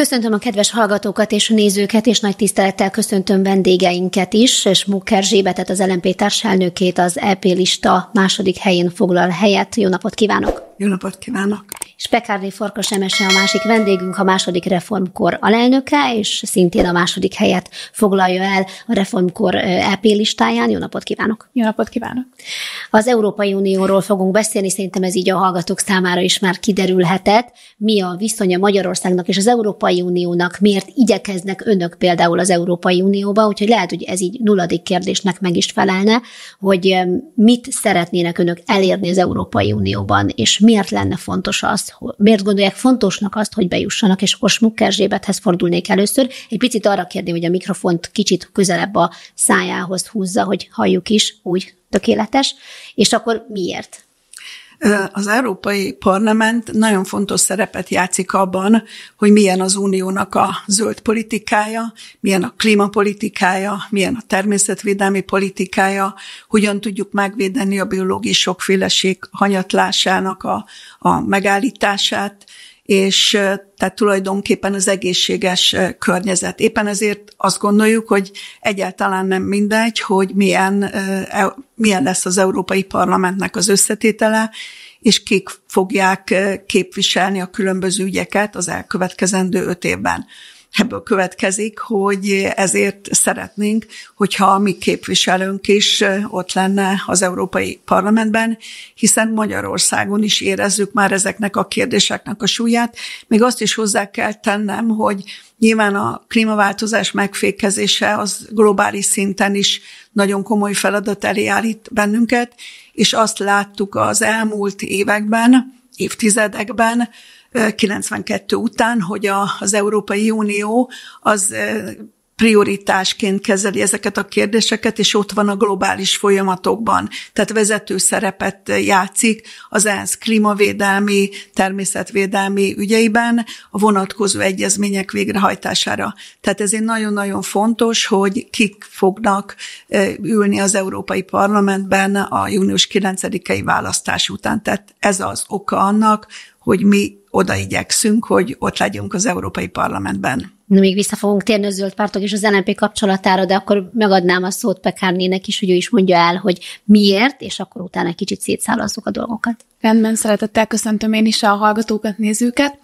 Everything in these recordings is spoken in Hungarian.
Köszöntöm a kedves hallgatókat és nézőket, és nagy tisztelettel köszöntöm vendégeinket is, és Mukker Zsébetet, az LNP társelnökét, az EP lista második helyén foglal helyet. Jó napot kívánok! Jó napot kívánok! És Pekárné Farkas Emese a másik vendégünk, a második reformkor alelnöke, és szintén a második helyet foglalja el a reformkor EP listáján. Jó napot kívánok! Jó napot kívánok! Az Európai Unióról fogunk beszélni, szerintem ez így a hallgatók számára is már kiderülhetett. Mi a viszonya Magyarországnak és az Európai Uniónak? Miért igyekeznek önök például az Európai Unióba? Úgyhogy lehet, hogy ez így nulladik kérdésnek meg is felelne, hogy mit szeretnének önök elérni az Európai Unióban, és mi miért lenne fontos az, miért gondolják fontosnak azt, hogy bejussanak, és akkor Smuk fordulnék először. Egy picit arra kérném, hogy a mikrofont kicsit közelebb a szájához húzza, hogy halljuk is, úgy tökéletes, és akkor miért? Az Európai Parlament nagyon fontos szerepet játszik abban, hogy milyen az uniónak a zöld politikája, milyen a klímapolitikája, milyen a természetvédelmi politikája, hogyan tudjuk megvédeni a biológiai sokféleség hanyatlásának a, a megállítását, és tehát tulajdonképpen az egészséges környezet. Éppen ezért azt gondoljuk, hogy egyáltalán nem mindegy, hogy milyen, e, milyen lesz az Európai Parlamentnek az összetétele, és kik fogják képviselni a különböző ügyeket az elkövetkezendő öt évben. Ebből következik, hogy ezért szeretnénk, hogyha a mi képviselőnk is ott lenne az Európai Parlamentben, hiszen Magyarországon is érezzük már ezeknek a kérdéseknek a súlyát. Még azt is hozzá kell tennem, hogy Nyilván a klímaváltozás megfékezése az globális szinten is nagyon komoly feladat elé állít bennünket, és azt láttuk az elmúlt években, évtizedekben, 92 után, hogy a, az Európai Unió az prioritásként kezeli ezeket a kérdéseket, és ott van a globális folyamatokban. Tehát vezető szerepet játszik az ENSZ klímavédelmi, természetvédelmi ügyeiben a vonatkozó egyezmények végrehajtására. Tehát ezért nagyon-nagyon fontos, hogy kik fognak ülni az Európai Parlamentben a június 9-i választás után. Tehát ez az oka annak, hogy mi oda igyekszünk, hogy ott legyünk az Európai Parlamentben. Na, még vissza fogunk térni a zöld pártok és az LNP kapcsolatára, de akkor megadnám a szót Pekárnének is, hogy ő is mondja el, hogy miért, és akkor utána kicsit szétszállazzuk a dolgokat. Rendben, szeretettel köszöntöm én is a hallgatókat, nézőket.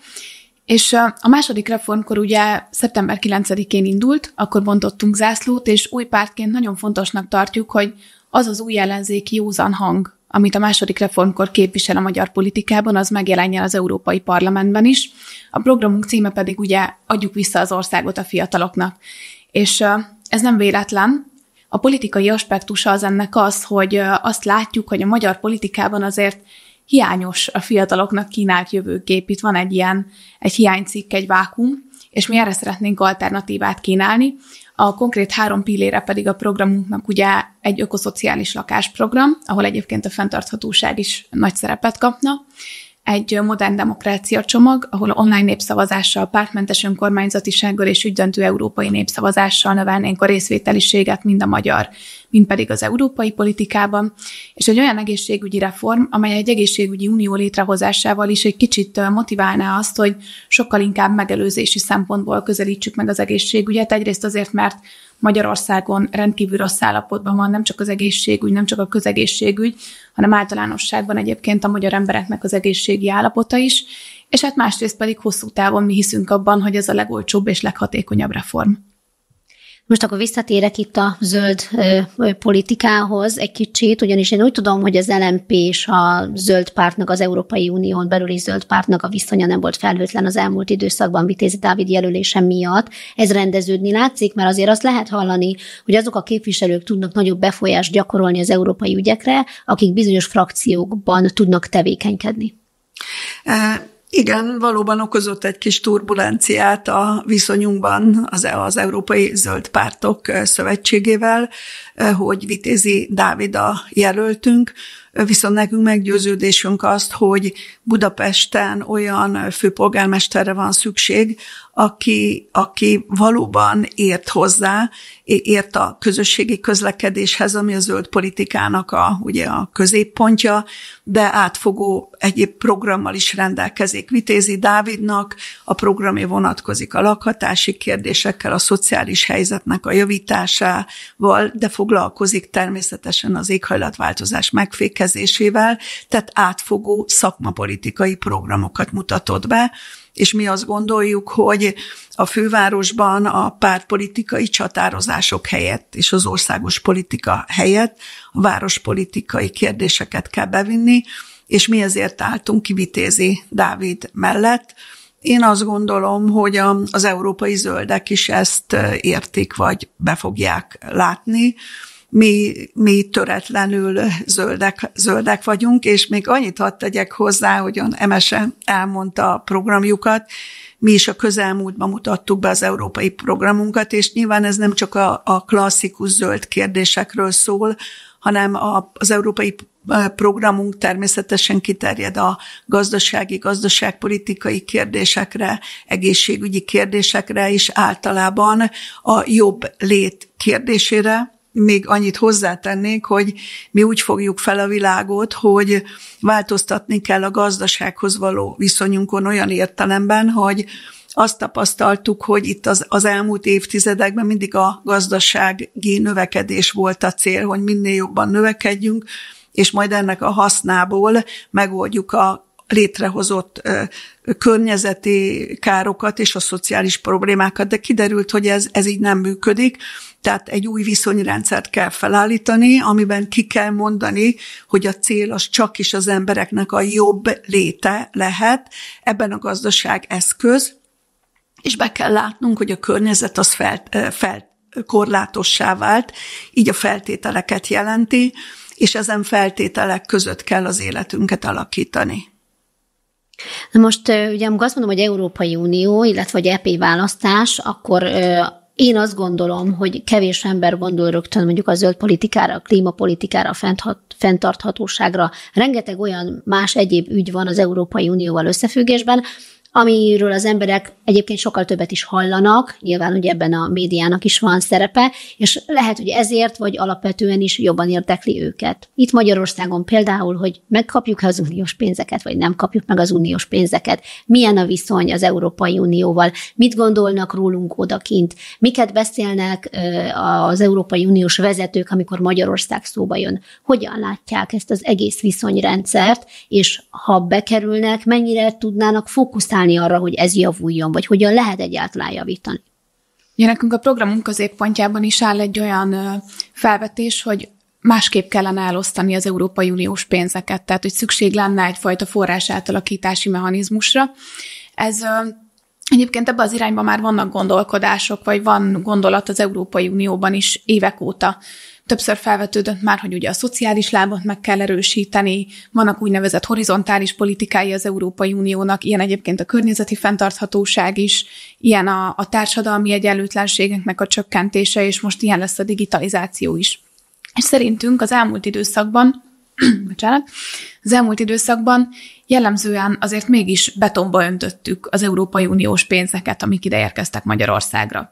És a második reformkor ugye szeptember 9-én indult, akkor bontottunk zászlót, és új pártként nagyon fontosnak tartjuk, hogy az az új ellenzéki józan hang, amit a második reformkor képvisel a magyar politikában, az megjelenjen az Európai Parlamentben is. A programunk címe pedig ugye Adjuk vissza az országot a fiataloknak. És ez nem véletlen. A politikai aspektusa az ennek az, hogy azt látjuk, hogy a magyar politikában azért hiányos a fiataloknak kínált jövőkép. Itt van egy ilyen, egy hiánycikk, egy vákum, és mi erre szeretnénk alternatívát kínálni, a konkrét három pillére pedig a programunknak ugye egy ökoszociális lakásprogram, ahol egyébként a fenntarthatóság is nagy szerepet kapna, egy modern demokrácia csomag, ahol online népszavazással, pártmentes önkormányzatisággal és ügydöntő európai népszavazással növelnénk a részvételiséget mind a magyar, mind pedig az európai politikában, és egy olyan egészségügyi reform, amely egy egészségügyi unió létrehozásával is egy kicsit motiválná azt, hogy sokkal inkább megelőzési szempontból közelítsük meg az egészségügyet, egyrészt azért, mert Magyarországon rendkívül rossz állapotban van, nem csak az egészségügy, nem csak a közegészségügy, hanem általánosságban egyébként a magyar embereknek az egészségi állapota is, és hát másrészt pedig hosszú távon mi hiszünk abban, hogy ez a legolcsóbb és leghatékonyabb reform. Most akkor visszatérek itt a zöld ö, politikához egy kicsit, ugyanis én úgy tudom, hogy az LMP és a zöld pártnak, az Európai Unión belüli zöld pártnak a viszonya nem volt felhőtlen az elmúlt időszakban Vitézi Dávid jelölése miatt. Ez rendeződni látszik, mert azért azt lehet hallani, hogy azok a képviselők tudnak nagyobb befolyást gyakorolni az európai ügyekre, akik bizonyos frakciókban tudnak tevékenykedni. Uh. Igen, valóban okozott egy kis turbulenciát a viszonyunkban az, e- az Európai Zöld Pártok Szövetségével, hogy Vitézi Dávid a jelöltünk, viszont nekünk meggyőződésünk azt, hogy Budapesten olyan főpolgármesterre van szükség, aki, aki valóban ért hozzá, ért a közösségi közlekedéshez, ami a zöld politikának a, ugye a középpontja, de átfogó egyéb programmal is rendelkezik. Vitézi Dávidnak a programja vonatkozik a lakhatási kérdésekkel, a szociális helyzetnek a javításával, de foglalkozik természetesen az éghajlatváltozás megfékezésével, rendelkezésével, tehát átfogó szakmapolitikai programokat mutatott be, és mi azt gondoljuk, hogy a fővárosban a pártpolitikai csatározások helyett és az országos politika helyett a várospolitikai kérdéseket kell bevinni, és mi ezért álltunk Vitézi Dávid mellett, én azt gondolom, hogy az európai zöldek is ezt értik, vagy be fogják látni, mi, mi töretlenül zöldek, zöldek vagyunk, és még annyit hadd tegyek hozzá, hogy ön Emese elmondta a programjukat, mi is a közelmúltban mutattuk be az európai programunkat, és nyilván ez nem csak a, a klasszikus zöld kérdésekről szól, hanem a, az európai e, programunk természetesen kiterjed a gazdasági, gazdaságpolitikai kérdésekre, egészségügyi kérdésekre, és általában a jobb lét kérdésére, még annyit hozzátennék, hogy mi úgy fogjuk fel a világot, hogy változtatni kell a gazdasághoz való viszonyunkon olyan értelemben, hogy azt tapasztaltuk, hogy itt az, az elmúlt évtizedekben mindig a gazdasági növekedés volt a cél, hogy minél jobban növekedjünk, és majd ennek a hasznából megoldjuk a létrehozott környezeti károkat és a szociális problémákat, de kiderült, hogy ez, ez így nem működik, tehát egy új viszonyrendszert kell felállítani, amiben ki kell mondani, hogy a cél az csak is az embereknek a jobb léte lehet, ebben a gazdaság eszköz, és be kell látnunk, hogy a környezet az fel, fel, korlátossá vált, így a feltételeket jelenti, és ezen feltételek között kell az életünket alakítani. Na most ugye amikor azt mondom, hogy Európai Unió, illetve hogy EP választás, akkor én azt gondolom, hogy kevés ember gondol rögtön mondjuk a zöld politikára, a klímapolitikára, a fenntarthatóságra. Rengeteg olyan más egyéb ügy van az Európai Unióval összefüggésben, amiről az emberek egyébként sokkal többet is hallanak, nyilván ugye ebben a médiának is van szerepe, és lehet, hogy ezért, vagy alapvetően is jobban érdekli őket. Itt Magyarországon például, hogy megkapjuk az uniós pénzeket, vagy nem kapjuk meg az uniós pénzeket, milyen a viszony az Európai Unióval, mit gondolnak rólunk odakint, miket beszélnek az Európai Uniós vezetők, amikor Magyarország szóba jön, hogyan látják ezt az egész viszonyrendszert, és ha bekerülnek, mennyire tudnának fókuszálni használni arra, hogy ez javuljon, vagy hogyan lehet egyáltalán javítani? Ja, nekünk a programunk középpontjában is áll egy olyan felvetés, hogy másképp kellene elosztani az Európai Uniós pénzeket, tehát hogy szükség lenne egyfajta forrás átalakítási mechanizmusra. Ez Egyébként ebbe az irányba már vannak gondolkodások, vagy van gondolat az Európai Unióban is évek óta Többször felvetődött már, hogy ugye a szociális lábot meg kell erősíteni, vannak úgynevezett horizontális politikái az Európai Uniónak, ilyen egyébként a környezeti fenntarthatóság is, ilyen a, a társadalmi egyenlőtlenségeknek a csökkentése, és most ilyen lesz a digitalizáció is. És szerintünk az elmúlt időszakban, bocsánat, az elmúlt időszakban jellemzően azért mégis betonba öntöttük az Európai Uniós pénzeket, amik ide érkeztek Magyarországra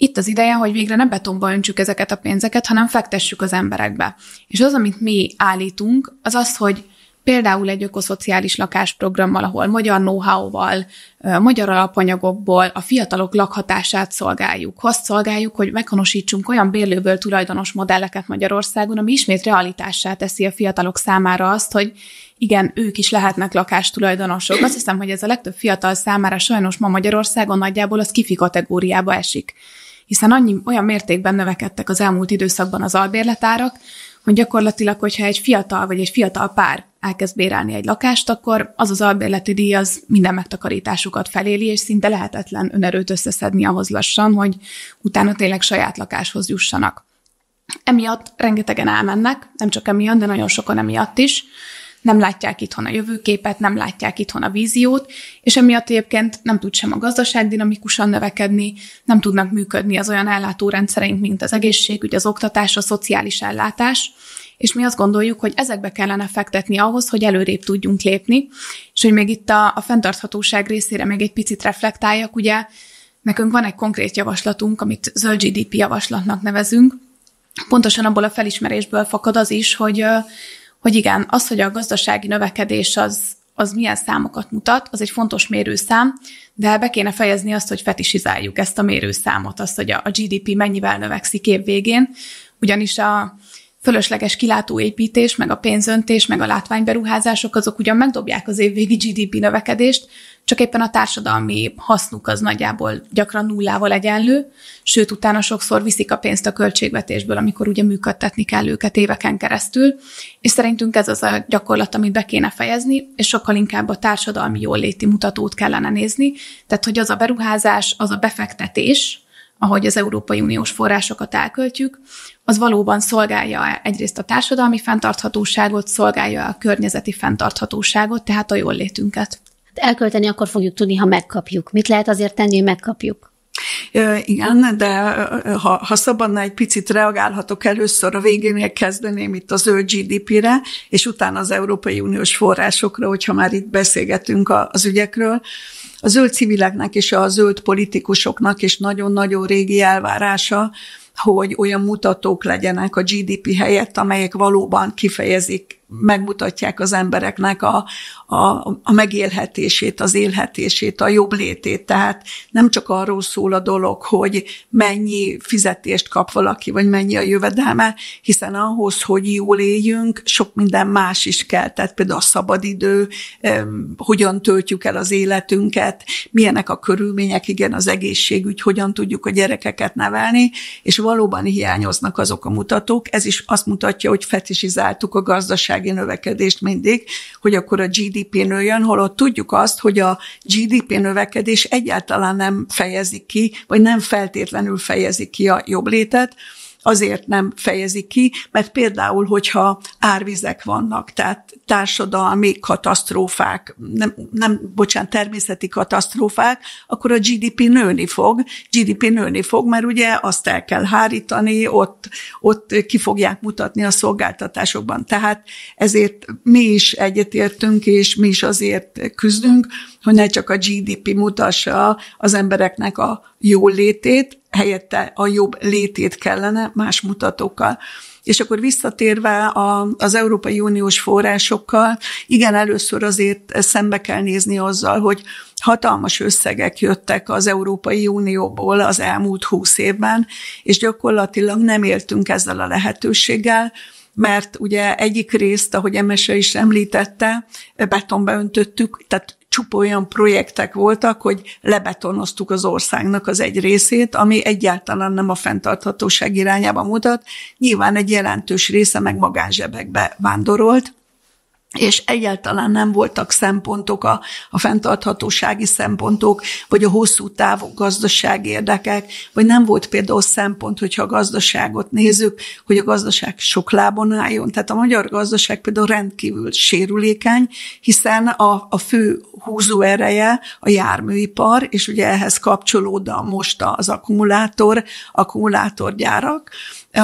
itt az ideje, hogy végre ne betonba öntsük ezeket a pénzeket, hanem fektessük az emberekbe. És az, amit mi állítunk, az az, hogy például egy ökoszociális lakásprogrammal, ahol magyar know-how-val, magyar alapanyagokból a fiatalok lakhatását szolgáljuk. Azt szolgáljuk, hogy meghonosítsunk olyan bérlőből tulajdonos modelleket Magyarországon, ami ismét realitássá teszi a fiatalok számára azt, hogy igen, ők is lehetnek lakástulajdonosok. Azt hiszem, hogy ez a legtöbb fiatal számára sajnos ma Magyarországon nagyjából az kifi kategóriába esik hiszen annyi, olyan mértékben növekedtek az elmúlt időszakban az albérletárak, hogy gyakorlatilag, hogyha egy fiatal vagy egy fiatal pár elkezd bérelni egy lakást, akkor az az albérleti díj az minden megtakarításukat feléli, és szinte lehetetlen önerőt összeszedni ahhoz lassan, hogy utána tényleg saját lakáshoz jussanak. Emiatt rengetegen elmennek, nem csak emiatt, de nagyon sokan emiatt is, nem látják itthon a jövőképet, nem látják itthon a víziót, és emiatt egyébként nem tud sem a gazdaság dinamikusan növekedni, nem tudnak működni az olyan ellátórendszereink, mint az egészségügy, az oktatás, a szociális ellátás, és mi azt gondoljuk, hogy ezekbe kellene fektetni ahhoz, hogy előrébb tudjunk lépni, és hogy még itt a, a fenntarthatóság részére még egy picit reflektáljak, ugye nekünk van egy konkrét javaslatunk, amit zöld GDP javaslatnak nevezünk, pontosan abból a felismerésből fakad az is, hogy hogy igen, az, hogy a gazdasági növekedés az, az milyen számokat mutat, az egy fontos mérőszám, de be kéne fejezni azt, hogy fetisizáljuk ezt a mérőszámot, azt, hogy a, GDP mennyivel növekszik év végén, ugyanis a, fölösleges kilátóépítés, meg a pénzöntés, meg a látványberuházások, azok ugyan megdobják az évvégi GDP növekedést, csak éppen a társadalmi hasznuk az nagyjából gyakran nullával egyenlő, sőt, utána sokszor viszik a pénzt a költségvetésből, amikor ugye működtetni kell őket éveken keresztül, és szerintünk ez az a gyakorlat, amit be kéne fejezni, és sokkal inkább a társadalmi jóléti mutatót kellene nézni, tehát hogy az a beruházás, az a befektetés, ahogy az Európai Uniós forrásokat elköltjük, az valóban szolgálja egyrészt a társadalmi fenntarthatóságot, szolgálja a környezeti fenntarthatóságot, tehát a jól létünket elkölteni akkor fogjuk tudni, ha megkapjuk. Mit lehet azért tenni, hogy megkapjuk? Igen, de ha, ha szabadna egy picit reagálhatok először, a végénél kezdeném itt az ő GDP-re, és utána az Európai Uniós forrásokra, hogyha már itt beszélgetünk az ügyekről. A zöld civileknek és a zöld politikusoknak is nagyon-nagyon régi elvárása, hogy olyan mutatók legyenek a GDP helyett, amelyek valóban kifejezik, megmutatják az embereknek a, a, a megélhetését, az élhetését, a jobb létét. Tehát nem csak arról szól a dolog, hogy mennyi fizetést kap valaki, vagy mennyi a jövedelme, hiszen ahhoz, hogy jól éljünk, sok minden más is kell. Tehát például a szabadidő, hogyan töltjük el az életünket, milyenek a körülmények, igen, az egészségügy, hogyan tudjuk a gyerekeket nevelni, és valóban hiányoznak azok a mutatók. Ez is azt mutatja, hogy fetisizáltuk a gazdasági növekedést mindig, hogy akkor a GDP GDP nőjön, holott tudjuk azt, hogy a GDP növekedés egyáltalán nem fejezi ki, vagy nem feltétlenül fejezi ki a jobblétet, azért nem fejezi ki, mert például, hogyha árvizek vannak, tehát társadalmi katasztrófák, nem, nem bocsánat, természeti katasztrófák, akkor a GDP nőni fog. GDP nőni fog, mert ugye azt el kell hárítani, ott, ott ki fogják mutatni a szolgáltatásokban. Tehát ezért mi is egyetértünk, és mi is azért küzdünk, hogy ne csak a GDP mutassa az embereknek a jó létét, helyette a jobb létét kellene más mutatókkal. És akkor visszatérve a, az Európai Uniós forrásokkal, igen, először azért szembe kell nézni azzal, hogy hatalmas összegek jöttek az Európai Unióból az elmúlt húsz évben, és gyakorlatilag nem éltünk ezzel a lehetőséggel, mert ugye egyik részt, ahogy Emese is említette, betonbeöntöttük, öntöttük, tehát csupa olyan projektek voltak, hogy lebetonoztuk az országnak az egy részét, ami egyáltalán nem a fenntarthatóság irányába mutat. Nyilván egy jelentős része meg magánzsebekbe vándorolt, és egyáltalán nem voltak szempontok, a, a fenntarthatósági szempontok, vagy a hosszú távú gazdaság érdekek, vagy nem volt például szempont, hogyha a gazdaságot nézzük, hogy a gazdaság sok lábon álljon. Tehát a magyar gazdaság például rendkívül sérülékeny, hiszen a, a fő húzó ereje a járműipar, és ugye ehhez kapcsolódna most az akkumulátor, akkumulátorgyárak,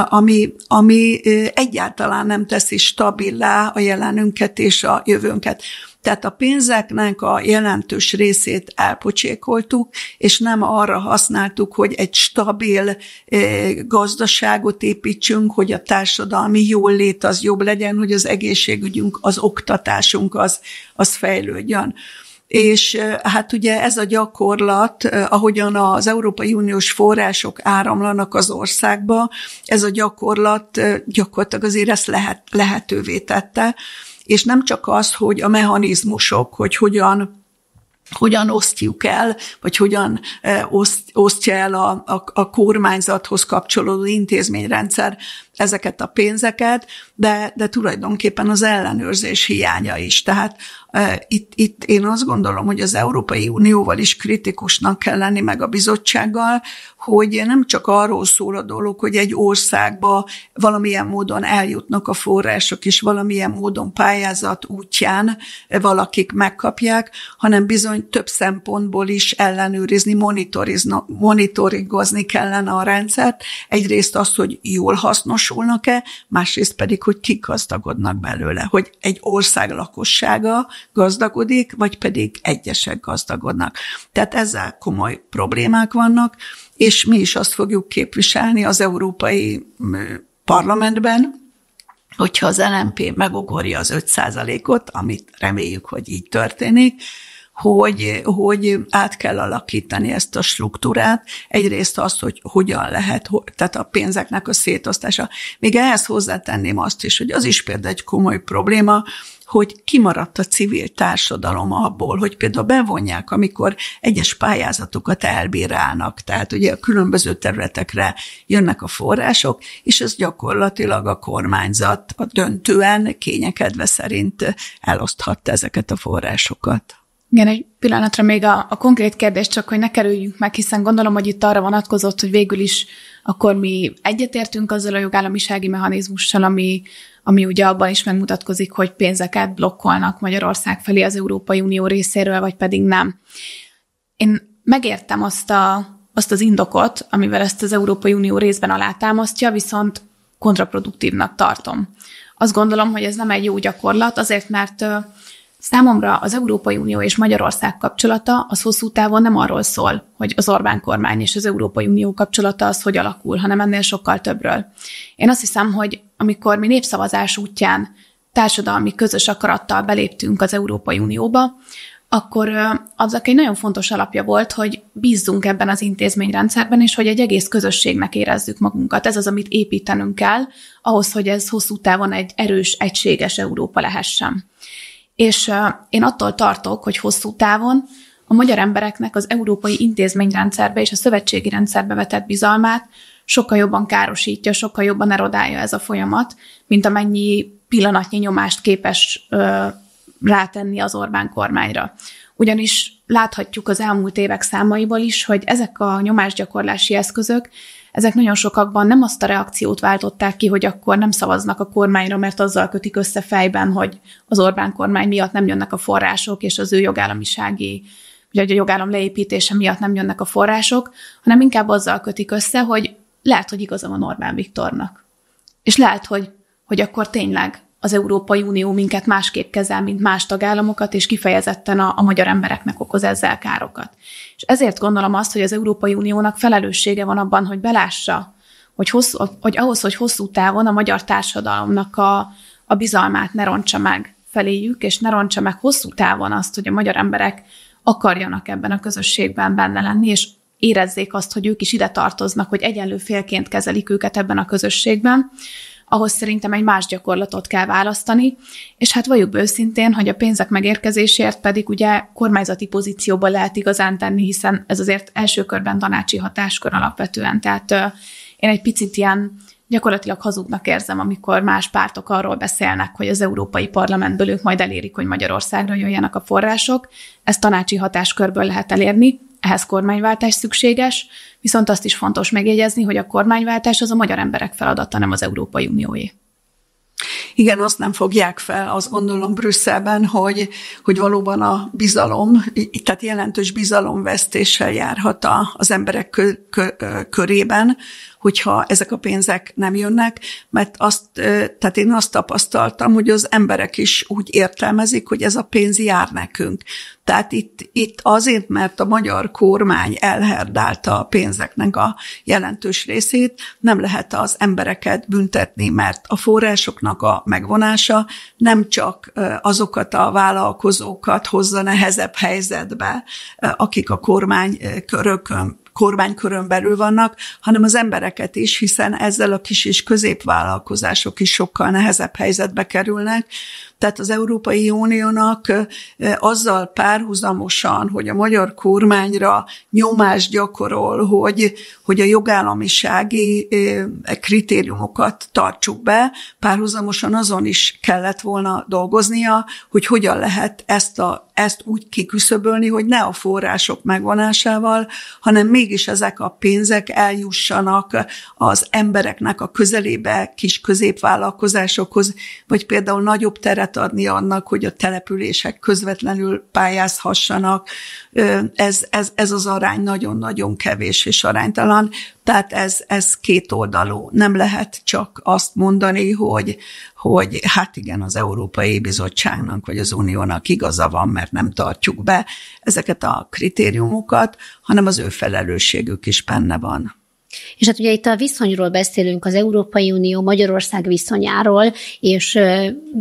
ami, ami egyáltalán nem teszi stabilá a jelenünket és a jövőnket. Tehát a pénzeknek a jelentős részét elpocsékoltuk, és nem arra használtuk, hogy egy stabil gazdaságot építsünk, hogy a társadalmi jól lét az jobb legyen, hogy az egészségügyünk, az oktatásunk az, az fejlődjön és hát ugye ez a gyakorlat, ahogyan az Európai Uniós források áramlanak az országba, ez a gyakorlat gyakorlatilag azért ezt lehet, lehetővé tette, és nem csak az, hogy a mechanizmusok, hogy hogyan hogyan osztjuk el, vagy hogyan oszt, osztja el a, a, a kormányzathoz kapcsolódó intézményrendszer ezeket a pénzeket, de, de tulajdonképpen az ellenőrzés hiánya is. Tehát itt, itt én azt gondolom, hogy az Európai Unióval is kritikusnak kell lenni, meg a bizottsággal, hogy nem csak arról szól a dolog, hogy egy országba valamilyen módon eljutnak a források, és valamilyen módon pályázat útján valakik megkapják, hanem bizony több szempontból is ellenőrizni, monitoringozni kellene a rendszert. Egyrészt az, hogy jól hasznos azonosulnak-e, másrészt pedig, hogy kik gazdagodnak belőle, hogy egy ország lakossága gazdagodik, vagy pedig egyesek gazdagodnak. Tehát ezzel komoly problémák vannak, és mi is azt fogjuk képviselni az Európai mm, Parlamentben, hogyha az LNP megugorja az 5%-ot, amit reméljük, hogy így történik, hogy, hogy át kell alakítani ezt a struktúrát. Egyrészt az, hogy hogyan lehet, tehát a pénzeknek a szétosztása. Még ehhez hozzátenném azt is, hogy az is például egy komoly probléma, hogy kimaradt a civil társadalom abból, hogy például bevonják, amikor egyes pályázatokat elbírálnak, tehát ugye a különböző területekre jönnek a források, és ez gyakorlatilag a kormányzat a döntően kényekedve szerint eloszthatta ezeket a forrásokat. Igen, egy pillanatra még a, a konkrét kérdés csak, hogy ne kerüljünk meg, hiszen gondolom, hogy itt arra vonatkozott, hogy végül is akkor mi egyetértünk azzal a jogállamisági mechanizmussal, ami, ami ugye abban is megmutatkozik, hogy pénzeket blokkolnak Magyarország felé az Európai Unió részéről, vagy pedig nem. Én megértem azt, a, azt az indokot, amivel ezt az Európai Unió részben alátámasztja, viszont kontraproduktívnak tartom. Azt gondolom, hogy ez nem egy jó gyakorlat, azért mert Számomra az Európai Unió és Magyarország kapcsolata az hosszú távon nem arról szól, hogy az Orbán kormány és az Európai Unió kapcsolata az hogy alakul, hanem ennél sokkal többről. Én azt hiszem, hogy amikor mi népszavazás útján társadalmi közös akarattal beléptünk az Európai Unióba, akkor aznak egy nagyon fontos alapja volt, hogy bízzunk ebben az intézményrendszerben, és hogy egy egész közösségnek érezzük magunkat. Ez az, amit építenünk kell, ahhoz, hogy ez hosszú távon egy erős, egységes Európa lehessen. És én attól tartok, hogy hosszú távon a magyar embereknek az európai intézményrendszerbe és a szövetségi rendszerbe vetett bizalmát sokkal jobban károsítja, sokkal jobban erodálja ez a folyamat, mint amennyi pillanatnyi nyomást képes ö, rátenni az Orbán kormányra. Ugyanis láthatjuk az elmúlt évek számaiból is, hogy ezek a nyomásgyakorlási eszközök ezek nagyon sokakban nem azt a reakciót váltották ki, hogy akkor nem szavaznak a kormányra, mert azzal kötik össze fejben, hogy az Orbán kormány miatt nem jönnek a források, és az ő jogállamisági hogy a jogállam leépítése miatt nem jönnek a források, hanem inkább azzal kötik össze, hogy lehet, hogy igaza van Orbán Viktornak. És lehet, hogy, hogy akkor tényleg az Európai Unió minket másképp kezel, mint más tagállamokat, és kifejezetten a, a magyar embereknek okoz ezzel károkat. És ezért gondolom azt, hogy az Európai Uniónak felelőssége van abban, hogy belássa, hogy, hosszú, hogy ahhoz, hogy hosszú távon a magyar társadalomnak a, a bizalmát ne rontsa meg feléjük, és ne rontsa meg hosszú távon azt, hogy a magyar emberek akarjanak ebben a közösségben benne lenni, és érezzék azt, hogy ők is ide tartoznak, hogy egyenlő félként kezelik őket ebben a közösségben ahhoz szerintem egy más gyakorlatot kell választani, és hát valljuk őszintén, hogy a pénzek megérkezésért pedig ugye kormányzati pozícióba lehet igazán tenni, hiszen ez azért első körben tanácsi hatáskör alapvetően, tehát én egy picit ilyen gyakorlatilag hazugnak érzem, amikor más pártok arról beszélnek, hogy az Európai Parlamentből ők majd elérik, hogy Magyarországra jöjjenek a források. Ezt tanácsi hatáskörből lehet elérni, ehhez kormányváltás szükséges, viszont azt is fontos megjegyezni, hogy a kormányváltás az a magyar emberek feladata, nem az Európai Unióé. Igen, azt nem fogják fel, azt gondolom Brüsszelben, hogy, hogy valóban a bizalom, tehát jelentős bizalomvesztéssel járhat a, az emberek kö, kö, körében, hogyha ezek a pénzek nem jönnek, mert azt, tehát én azt tapasztaltam, hogy az emberek is úgy értelmezik, hogy ez a pénz jár nekünk. Tehát itt, itt azért, mert a magyar kormány elherdálta a pénzeknek a jelentős részét, nem lehet az embereket büntetni, mert a forrásoknak a megvonása nem csak azokat a vállalkozókat hozza nehezebb helyzetbe, akik a kormány körökön kormánykörön belül vannak, hanem az embereket is, hiszen ezzel a kis és középvállalkozások is sokkal nehezebb helyzetbe kerülnek, tehát az Európai Uniónak azzal párhuzamosan, hogy a magyar kormányra nyomást gyakorol, hogy, hogy a jogállamisági kritériumokat tartsuk be, párhuzamosan azon is kellett volna dolgoznia, hogy hogyan lehet ezt, a, ezt úgy kiküszöbölni, hogy ne a források megvonásával, hanem mégis ezek a pénzek eljussanak az embereknek a közelébe, kis középvállalkozásokhoz, vagy például nagyobb terem teret adni annak, hogy a települések közvetlenül pályázhassanak. Ez, ez, ez az arány nagyon-nagyon kevés és aránytalan, tehát ez, ez két oldalú. Nem lehet csak azt mondani, hogy, hogy hát igen, az Európai Bizottságnak vagy az Uniónak igaza van, mert nem tartjuk be ezeket a kritériumokat, hanem az ő felelősségük is benne van. És hát ugye itt a viszonyról beszélünk, az Európai Unió Magyarország viszonyáról, és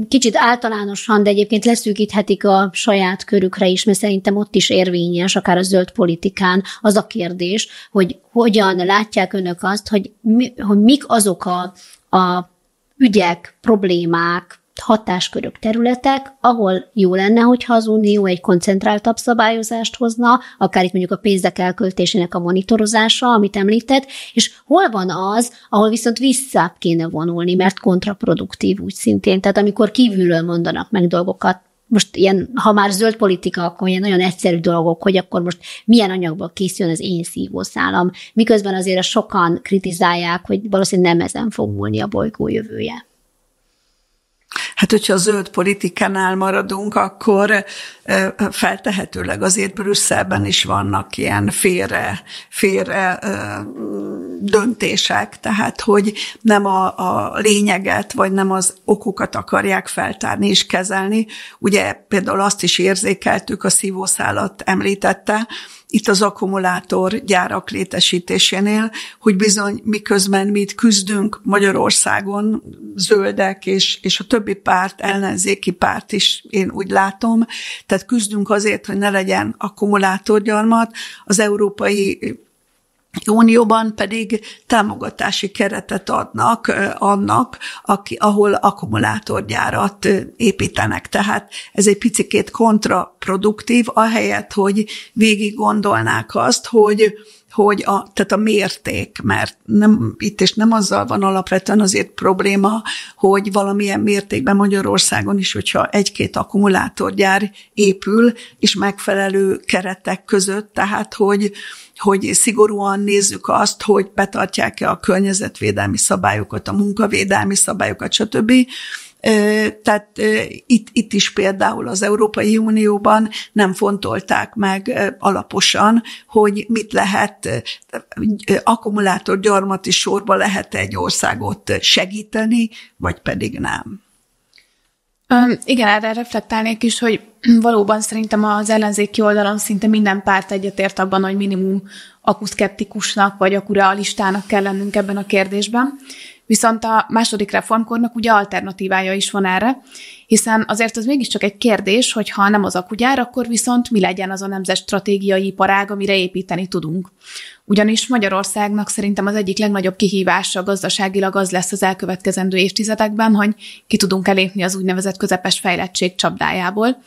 kicsit általánosan, de egyébként leszűkíthetik a saját körükre is, mert szerintem ott is érvényes, akár a zöld politikán az a kérdés, hogy hogyan látják önök azt, hogy, mi, hogy mik azok a, a ügyek, problémák, hatáskörök, területek, ahol jó lenne, hogyha az Unió egy koncentráltabb szabályozást hozna, akár itt mondjuk a pénzek elköltésének a monitorozása, amit említett, és hol van az, ahol viszont vissza kéne vonulni, mert kontraproduktív úgy szintén, tehát amikor kívülről mondanak meg dolgokat, most ilyen, ha már zöld politika, akkor ilyen nagyon egyszerű dolgok, hogy akkor most milyen anyagból készüljön az én szívószálam, miközben azért sokan kritizálják, hogy valószínűleg nem ezen fog múlni a bolygó jövője. Hát, hogyha a zöld politikánál maradunk, akkor feltehetőleg azért Brüsszelben is vannak ilyen félre, félre döntések, tehát hogy nem a, a lényeget, vagy nem az okokat akarják feltárni és kezelni. Ugye például azt is érzékeltük, a szívószálat említette, itt az akkumulátor gyárak létesítésénél, hogy bizony miközben mit küzdünk Magyarországon, zöldek és, és a többi párt, ellenzéki párt is, én úgy látom, tehát küzdünk azért, hogy ne legyen akkumulátorgyarmat, az európai Unióban pedig támogatási keretet adnak annak, aki, ahol akkumulátorgyárat építenek. Tehát ez egy picikét kontraproduktív, ahelyett, hogy végig gondolnák azt, hogy hogy a, tehát a mérték, mert nem, itt és nem azzal van alapvetően azért probléma, hogy valamilyen mértékben Magyarországon is, hogyha egy-két akkumulátorgyár épül, és megfelelő keretek között, tehát hogy, hogy szigorúan nézzük azt, hogy betartják-e a környezetvédelmi szabályokat, a munkavédelmi szabályokat, stb. Tehát itt, itt is például az Európai Unióban nem fontolták meg alaposan, hogy mit lehet, akkumulátorgyarmati sorba lehet egy országot segíteni, vagy pedig nem. Igen, erre reflektálnék is, hogy valóban szerintem az ellenzéki oldalon szinte minden párt egyetért abban, hogy minimum akuszkeptikusnak vagy akurealistának kell lennünk ebben a kérdésben. Viszont a második reformkornak ugye alternatívája is van erre, hiszen azért az mégiscsak egy kérdés, hogy ha nem az akugyár, akkor viszont mi legyen az a nemzet stratégiai iparág, amire építeni tudunk. Ugyanis Magyarországnak szerintem az egyik legnagyobb kihívása gazdaságilag az lesz az elkövetkezendő évtizedekben, hogy ki tudunk elépni az úgynevezett közepes fejlettség csapdájából.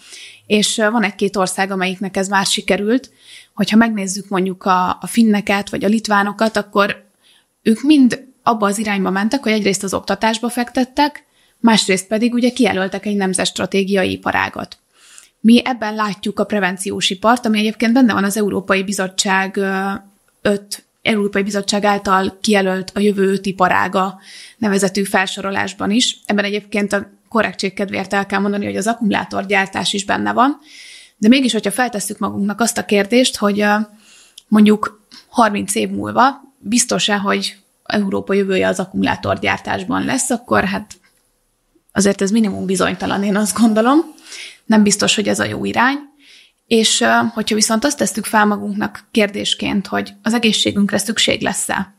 És van egy-két ország, amelyiknek ez már sikerült. Hogyha megnézzük mondjuk a, a finneket vagy a litvánokat, akkor ők mind abba az irányba mentek, hogy egyrészt az oktatásba fektettek, másrészt pedig ugye kijelöltek egy nemzet stratégiai iparágat. Mi ebben látjuk a prevenciós ipart, ami egyébként benne van az Európai Bizottság 5 Európai Bizottság által kijelölt a jövő öt iparága nevezetű felsorolásban is. Ebben egyébként a korrektség kedvéért el kell mondani, hogy az akkumulátorgyártás is benne van, de mégis, hogyha feltesszük magunknak azt a kérdést, hogy mondjuk 30 év múlva biztos-e, hogy Európa jövője az akkumulátorgyártásban lesz, akkor hát azért ez minimum bizonytalan, én azt gondolom. Nem biztos, hogy ez a jó irány. És hogyha viszont azt tesztük fel magunknak kérdésként, hogy az egészségünkre szükség lesz-e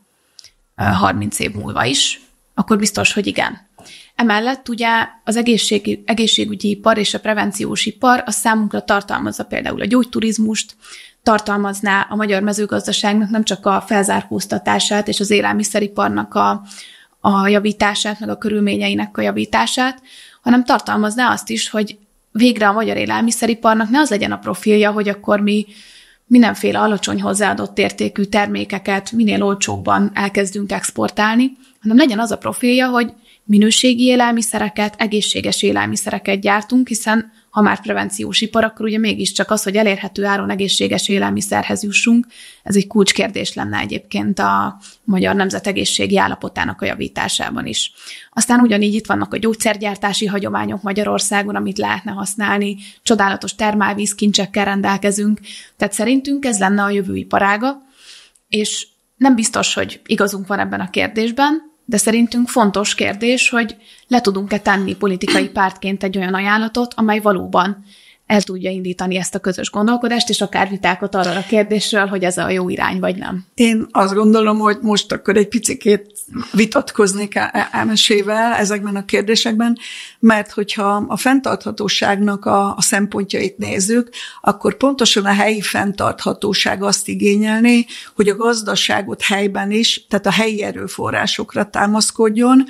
30 év múlva is, akkor biztos, hogy igen. Emellett ugye az egészség, egészségügyi ipar és a prevenciós ipar a számunkra tartalmazza például a gyógyturizmust, tartalmazná a magyar mezőgazdaságnak nem csak a felzárkóztatását és az élelmiszeriparnak a, a javítását, meg a körülményeinek a javítását, hanem tartalmazná azt is, hogy végre a magyar élelmiszeriparnak ne az legyen a profilja, hogy akkor mi mindenféle alacsony hozzáadott értékű termékeket minél olcsóbban elkezdünk exportálni, hanem legyen az a profilja, hogy minőségi élelmiszereket, egészséges élelmiszereket gyártunk, hiszen ha már prevenciós ipar, akkor ugye mégiscsak az, hogy elérhető áron egészséges élelmiszerhez jussunk, ez egy kulcskérdés lenne egyébként a magyar nemzetegészségi állapotának a javításában is. Aztán ugyanígy itt vannak a gyógyszergyártási hagyományok Magyarországon, amit lehetne használni, csodálatos termálvízkincsekkel rendelkezünk, tehát szerintünk ez lenne a jövő iparága, és nem biztos, hogy igazunk van ebben a kérdésben, de szerintünk fontos kérdés, hogy le tudunk-e tenni politikai pártként egy olyan ajánlatot, amely valóban el tudja indítani ezt a közös gondolkodást, és akár vitákat arról a kérdésről, hogy ez a jó irány, vagy nem. Én azt gondolom, hogy most akkor egy picit vitatkozni elmesével ezekben a kérdésekben, mert hogyha a fenntarthatóságnak a, a szempontjait nézzük, akkor pontosan a helyi fenntarthatóság azt igényelni, hogy a gazdaságot helyben is, tehát a helyi erőforrásokra támaszkodjon,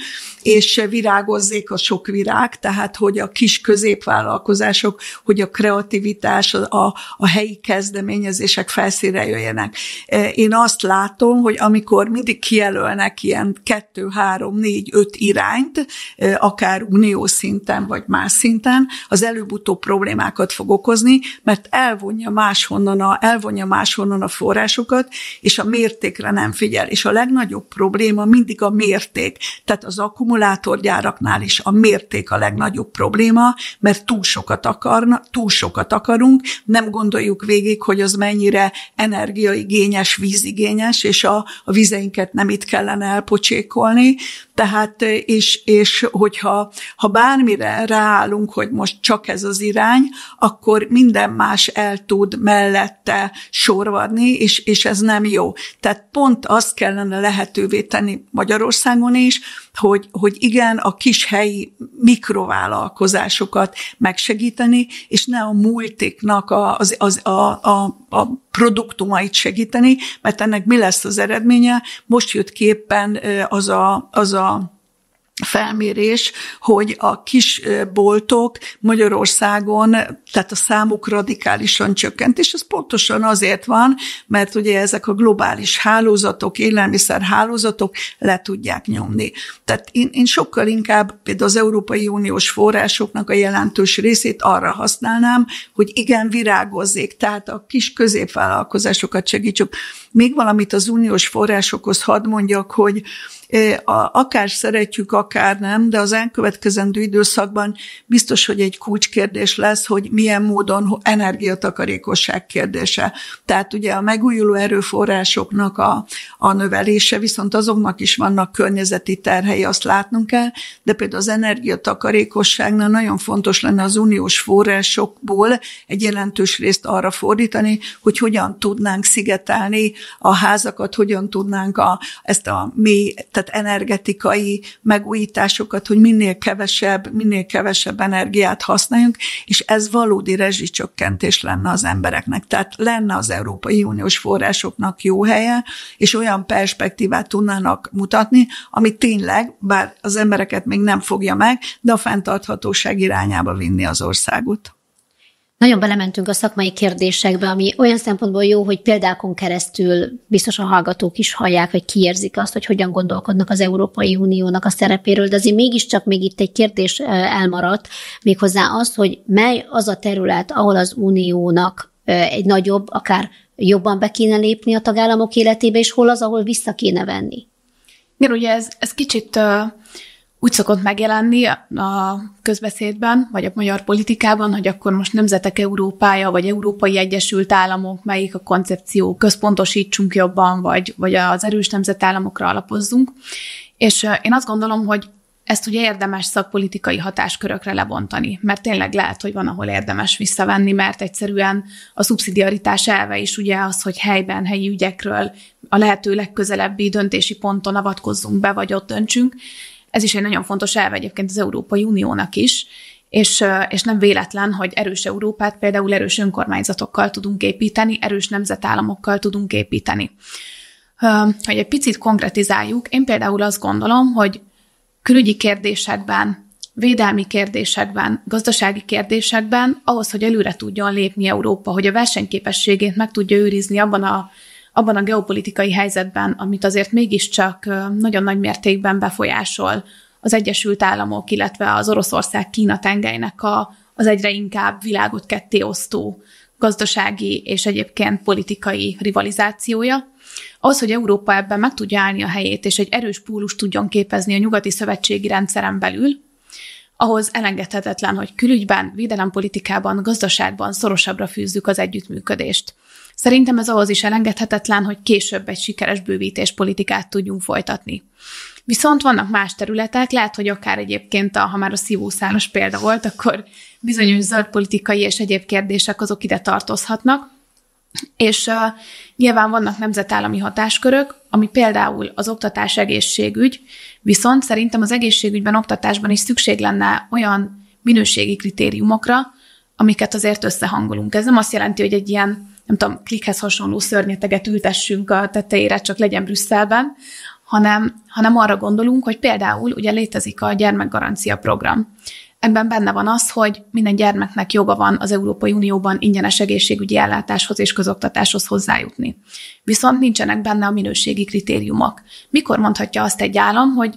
és virágozzék a sok virág, tehát hogy a kis középvállalkozások, hogy a a kreativitás, a, a helyi kezdeményezések felszíre jöjjenek. E, én azt látom, hogy amikor mindig kijelölnek ilyen kettő, három, négy, öt irányt, e, akár unió szinten, vagy más szinten, az előbb-utóbb problémákat fog okozni, mert elvonja máshonnan a, elvonja máshonnan a forrásokat, és a mértékre nem figyel. És a legnagyobb probléma mindig a mérték. Tehát az akkumulátorgyáraknál is a mérték a legnagyobb probléma, mert túl sokat akarnak, túl sokat akarunk, nem gondoljuk végig, hogy az mennyire energiaigényes, vízigényes, és a, a vizeinket nem itt kellene elpocsékolni, tehát, eh, és, és hogyha ha bármire ráállunk, hogy most csak ez az irány, akkor minden más el tud mellette sorvadni, és, és ez nem jó. Tehát pont azt kellene lehetővé tenni Magyarországon is, hogy, hogy igen, a kis helyi mikrovállalkozásokat megsegíteni, és ne a múltéknak a, az, az, a, a, a produktumait segíteni, mert ennek mi lesz az eredménye? Most jött képpen az a, az a felmérés, hogy a kis boltok Magyarországon, tehát a számuk radikálisan csökkent, és ez pontosan azért van, mert ugye ezek a globális hálózatok, élelmiszerhálózatok le tudják nyomni. Tehát én, én sokkal inkább például az Európai Uniós forrásoknak a jelentős részét arra használnám, hogy igen, virágozzék, tehát a kis középvállalkozásokat segítsük. Még valamit az uniós forrásokhoz hadd mondjak, hogy akár szeretjük, akár nem, de az elkövetkezendő időszakban biztos, hogy egy kulcskérdés lesz, hogy milyen módon energiatakarékosság kérdése. Tehát ugye a megújuló erőforrásoknak a, a növelése, viszont azoknak is vannak környezeti terhei, azt látnunk kell, de például az energiatakarékosságnál nagyon fontos lenne az uniós forrásokból egy jelentős részt arra fordítani, hogy hogyan tudnánk szigetelni a házakat hogyan tudnánk a, ezt a mély, tehát energetikai megújításokat, hogy minél kevesebb, minél kevesebb energiát használjunk, és ez valódi rezsicsökkentés lenne az embereknek. Tehát lenne az Európai Uniós forrásoknak jó helye, és olyan perspektívát tudnának mutatni, ami tényleg, bár az embereket még nem fogja meg, de a fenntarthatóság irányába vinni az országot. Nagyon belementünk a szakmai kérdésekbe, ami olyan szempontból jó, hogy példákon keresztül biztos a hallgatók is hallják, vagy kiérzik azt, hogy hogyan gondolkodnak az Európai Uniónak a szerepéről, de azért mégiscsak még itt egy kérdés elmaradt, méghozzá az, hogy mely az a terület, ahol az Uniónak egy nagyobb, akár jobban be kéne lépni a tagállamok életébe, és hol az, ahol vissza kéne venni. Igen, ugye ez, ez kicsit uh úgy szokott megjelenni a közbeszédben, vagy a magyar politikában, hogy akkor most Nemzetek Európája, vagy Európai Egyesült Államok, melyik a koncepció, központosítsunk jobban, vagy, vagy az erős nemzetállamokra alapozzunk. És én azt gondolom, hogy ezt ugye érdemes szakpolitikai hatáskörökre lebontani, mert tényleg lehet, hogy van, ahol érdemes visszavenni, mert egyszerűen a szubszidiaritás elve is ugye az, hogy helyben, helyi ügyekről a lehető legközelebbi döntési ponton avatkozzunk be, vagy ott döntsünk, ez is egy nagyon fontos elve egyébként az Európai Uniónak is, és, és nem véletlen, hogy erős Európát például erős önkormányzatokkal tudunk építeni, erős nemzetállamokkal tudunk építeni. Hogy egy picit konkretizáljuk, én például azt gondolom, hogy külügyi kérdésekben, védelmi kérdésekben, gazdasági kérdésekben, ahhoz, hogy előre tudjon lépni Európa, hogy a versenyképességét meg tudja őrizni abban a abban a geopolitikai helyzetben, amit azért mégiscsak nagyon nagy mértékben befolyásol az Egyesült Államok, illetve az Oroszország-Kína tengelynek a, az egyre inkább világot ketté osztó gazdasági és egyébként politikai rivalizációja. Az, hogy Európa ebben meg tudja állni a helyét, és egy erős pólus tudjon képezni a nyugati szövetségi rendszeren belül, ahhoz elengedhetetlen, hogy külügyben, védelempolitikában, gazdaságban szorosabbra fűzzük az együttműködést. Szerintem ez ahhoz is elengedhetetlen, hogy később egy sikeres bővítés politikát tudjunk folytatni. Viszont vannak más területek, lehet, hogy akár egyébként, a, ha már a szívószálas példa volt, akkor bizonyos politikai és egyéb kérdések azok ide tartozhatnak, és uh, nyilván vannak nemzetállami hatáskörök, ami például az oktatás egészségügy, viszont szerintem az egészségügyben, oktatásban is szükség lenne olyan minőségi kritériumokra, amiket azért összehangolunk. Ez nem azt jelenti, hogy egy ilyen nem tudom, klikhez hasonló szörnyeteget ültessünk a tetejére, csak legyen Brüsszelben, hanem, hanem arra gondolunk, hogy például ugye létezik a gyermekgarancia program. Ebben benne van az, hogy minden gyermeknek joga van az Európai Unióban ingyenes egészségügyi ellátáshoz és közoktatáshoz hozzájutni. Viszont nincsenek benne a minőségi kritériumok. Mikor mondhatja azt egy állam, hogy